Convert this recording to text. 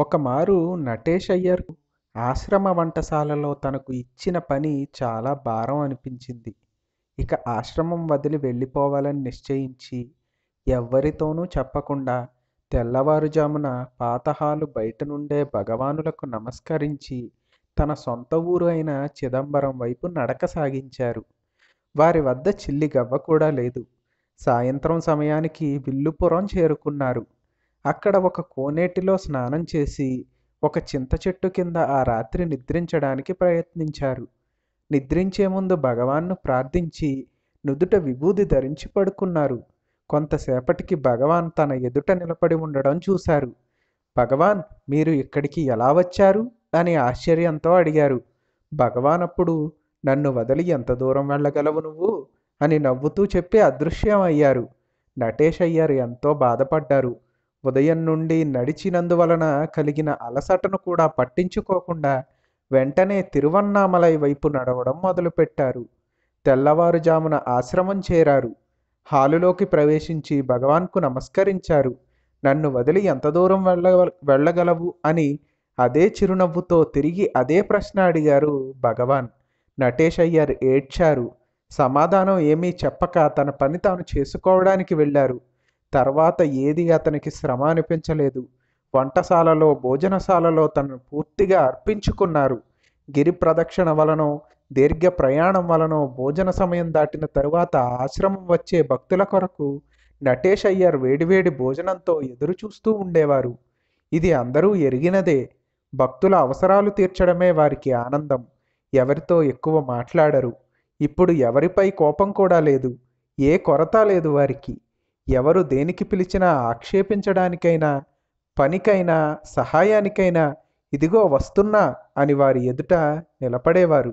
ఒకమారు నటేష్ అయ్యర్ ఆశ్రమ వంటశాలలో తనకు ఇచ్చిన పని చాలా భారం అనిపించింది ఇక ఆశ్రమం వదిలి వెళ్ళిపోవాలని నిశ్చయించి ఎవ్వరితోనూ చెప్పకుండా తెల్లవారుజామున పాతహాలు బయట నుండే భగవానులకు నమస్కరించి తన సొంత ఊరు అయిన చిదంబరం వైపు నడక సాగించారు వారి వద్ద చిల్లి గవ్వ కూడా లేదు సాయంత్రం సమయానికి విల్లుపురం చేరుకున్నారు అక్కడ ఒక కోనేటిలో స్నానం చేసి ఒక చింత చెట్టు కింద ఆ రాత్రి నిద్రించడానికి ప్రయత్నించారు నిద్రించే ముందు భగవాన్ను ప్రార్థించి నుదుట విభూది ధరించి పడుకున్నారు కొంతసేపటికి భగవాన్ తన ఎదుట నిలబడి ఉండడం చూశారు భగవాన్ మీరు ఇక్కడికి ఎలా వచ్చారు అని ఆశ్చర్యంతో అడిగారు భగవాన్ అప్పుడు నన్ను వదిలి ఎంత దూరం వెళ్ళగలవు నువ్వు అని నవ్వుతూ చెప్పి అదృశ్యమయ్యారు నటేష్ అయ్యారు ఎంతో బాధపడ్డారు ఉదయం నుండి నడిచినందువలన కలిగిన అలసటను కూడా పట్టించుకోకుండా వెంటనే తిరువన్నామలై వైపు నడవడం మొదలుపెట్టారు తెల్లవారుజామున ఆశ్రమం చేరారు హాలులోకి ప్రవేశించి భగవాన్కు నమస్కరించారు నన్ను వదిలి ఎంత దూరం వెళ్ళ వెళ్ళగలవు అని అదే చిరునవ్వుతో తిరిగి అదే ప్రశ్న అడిగారు భగవాన్ నటేష్ అయ్యర్ ఏడ్చారు సమాధానం ఏమీ చెప్పక తన పని తాను చేసుకోవడానికి వెళ్ళారు తర్వాత ఏది అతనికి శ్రమ అనిపించలేదు వంటశాలలో భోజనశాలలో తనను పూర్తిగా అర్పించుకున్నారు గిరి ప్రదక్షిణ వలనో దీర్ఘ ప్రయాణం వలనో భోజన సమయం దాటిన తరువాత ఆశ్రమం వచ్చే భక్తుల కొరకు నటేష్ అయ్యర్ వేడివేడి భోజనంతో ఎదురు చూస్తూ ఉండేవారు ఇది అందరూ ఎరిగినదే భక్తుల అవసరాలు తీర్చడమే వారికి ఆనందం ఎవరితో ఎక్కువ మాట్లాడరు ఇప్పుడు ఎవరిపై కోపం కూడా లేదు ఏ కొరత లేదు వారికి ఎవరు దేనికి పిలిచినా ఆక్షేపించడానికైనా పనికైనా సహాయానికైనా ఇదిగో వస్తున్నా అని వారి ఎదుట నిలబడేవారు